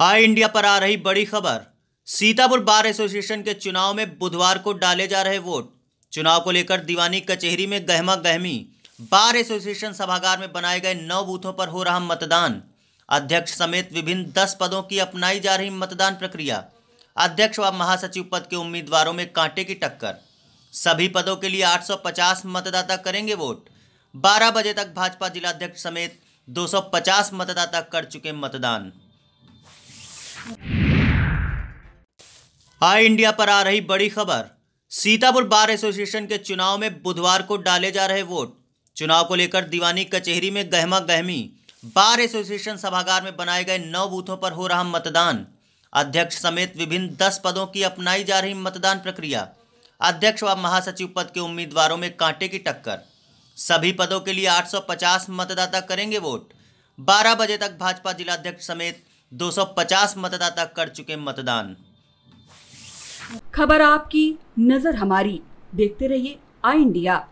high India पर आ रही बड़ी खबर सीतापुर बार एसोसिएशन के चुनाव में बुधवार को डाले जा रहे वोट चुनाव को लेकर दीवानी कचहरी में गहमा गहमी बार एसोसिएशन सभागार में बनाए गए नौ बूथों पर हो रहा मतदान अध्यक्ष समेत विभिन्न दस पदों की अपनाई जा रही मतदान प्रक्रिया अध्यक्ष व महासचिव पद के उम्मीदवारों में कांटे की टक्कर सभी पदों के लिए 850 मतदाता करेंगे वोट 12 बजे तक भाजपा जिलाध्यक्ष समेत 250 मतदाता कर चुके मतदान हाई इंडिया पर आ रही बड़ी खबर सीतापुर बार एसोसिएशन के चुनाव में बुधवार को डाले जा रहे वोट चुनाव को लेकर दीवानी कचहरी में गहमा गहमी बार एसोसिएशन सभागार में बनाए गए नौ बूथों पर हो रहा मतदान अध्यक्ष समेत विभिन्न दस पदों की अपनाई जा रही मतदान प्रक्रिया अध्यक्ष व महासचिव पद के उम्मीदवारों में कांटे की टक्कर सभी पदों के लिए 850 मतदाता करेंगे वोट 12 बजे तक भाजपा जिलाध्यक्ष समेत 250 मतदाता कर चुके मतदान खबर आपकी नज़र हमारी देखते रहिए आई इंडिया